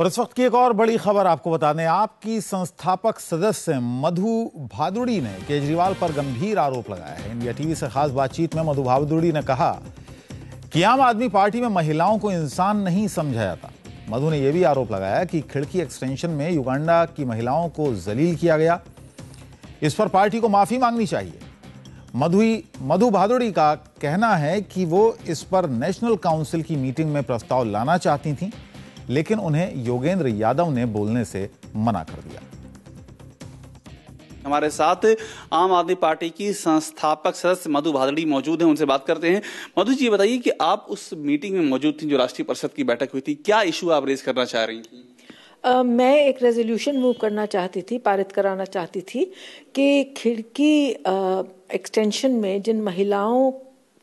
और इस वक्त की एक और बड़ी खबर आपको बता दें आपकी संस्थापक सदस्य मधु भादुड़ी ने केजरीवाल पर गंभीर आरोप लगाया है इंडिया टीवी से खास बातचीत में मधु भादुड़ी ने कहा कि आम आदमी पार्टी में महिलाओं को इंसान नहीं समझा जाता मधु ने यह भी आरोप लगाया कि खिड़की एक्सटेंशन में युगांडा की महिलाओं को जलील किया गया इस पर पार्टी को माफी मांगनी चाहिए मधुई मधु भादुड़ी का कहना है कि वो इस पर नेशनल काउंसिल की मीटिंग में प्रस्ताव लाना चाहती थीं लेकिन उन्हें योगेंद्र यादव ने बोलने से मना कर दिया हमारे साथ आम आदमी पार्टी की संस्थापक सदस्य मधु भादड़ी मौजूद हैं उनसे बात करते हैं मधु जी बताइए कि आप उस मीटिंग में मौजूद थी जो राष्ट्रीय परिषद की बैठक हुई थी क्या इशू आप रेज करना चाह रही थी Uh, मैं एक रेजोल्यूशन मूव करना चाहती थी पारित कराना चाहती थी कि खिड़की एक्सटेंशन uh, में जिन महिलाओं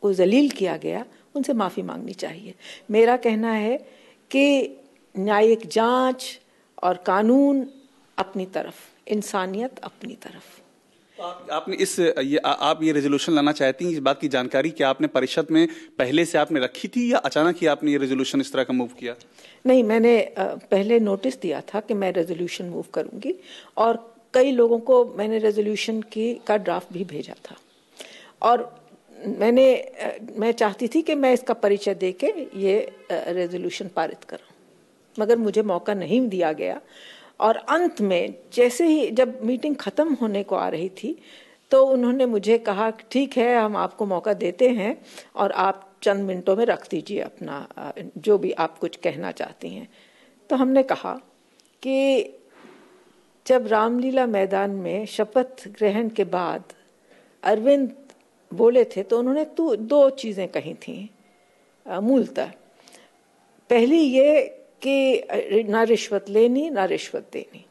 को जलील किया गया उनसे माफ़ी मांगनी चाहिए मेरा कहना है कि न्यायिक जांच और कानून अपनी तरफ इंसानियत अपनी तरफ आपने इस ये आ, आप ये रेजोल्यूशन लाना चाहती हैं इस बात की जानकारी क्या आपने परिषद में पहले से आपने रखी थी या अचानक ही आपने ये रेजोल्यूशन इस तरह का मूव किया नहीं मैंने पहले नोटिस दिया था कि मैं रेजोल्यूशन मूव करूंगी और कई लोगों को मैंने रेजोल्यूशन की का ड्राफ्ट भी भेजा था और मैंने मैं चाहती थी कि मैं इसका परिचय दे के ये रेजोल्यूशन पारित करूँ मगर मुझे मौका नहीं दिया गया और अंत में जैसे ही जब मीटिंग ख़त्म होने को आ रही थी तो उन्होंने मुझे कहा ठीक है हम आपको मौका देते हैं और आप चंद मिनटों में रख दीजिए अपना जो भी आप कुछ कहना चाहती हैं तो हमने कहा कि जब रामलीला मैदान में शपथ ग्रहण के बाद अरविंद बोले थे तो उन्होंने तो दो चीज़ें कही थी मूलतः पहली ये कि ना रिश्वत लेनी ना रिश्वत देनी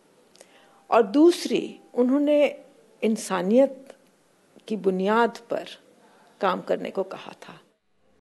और दूसरी उन्होंने इंसानियत की बुनियाद पर काम करने को कहा था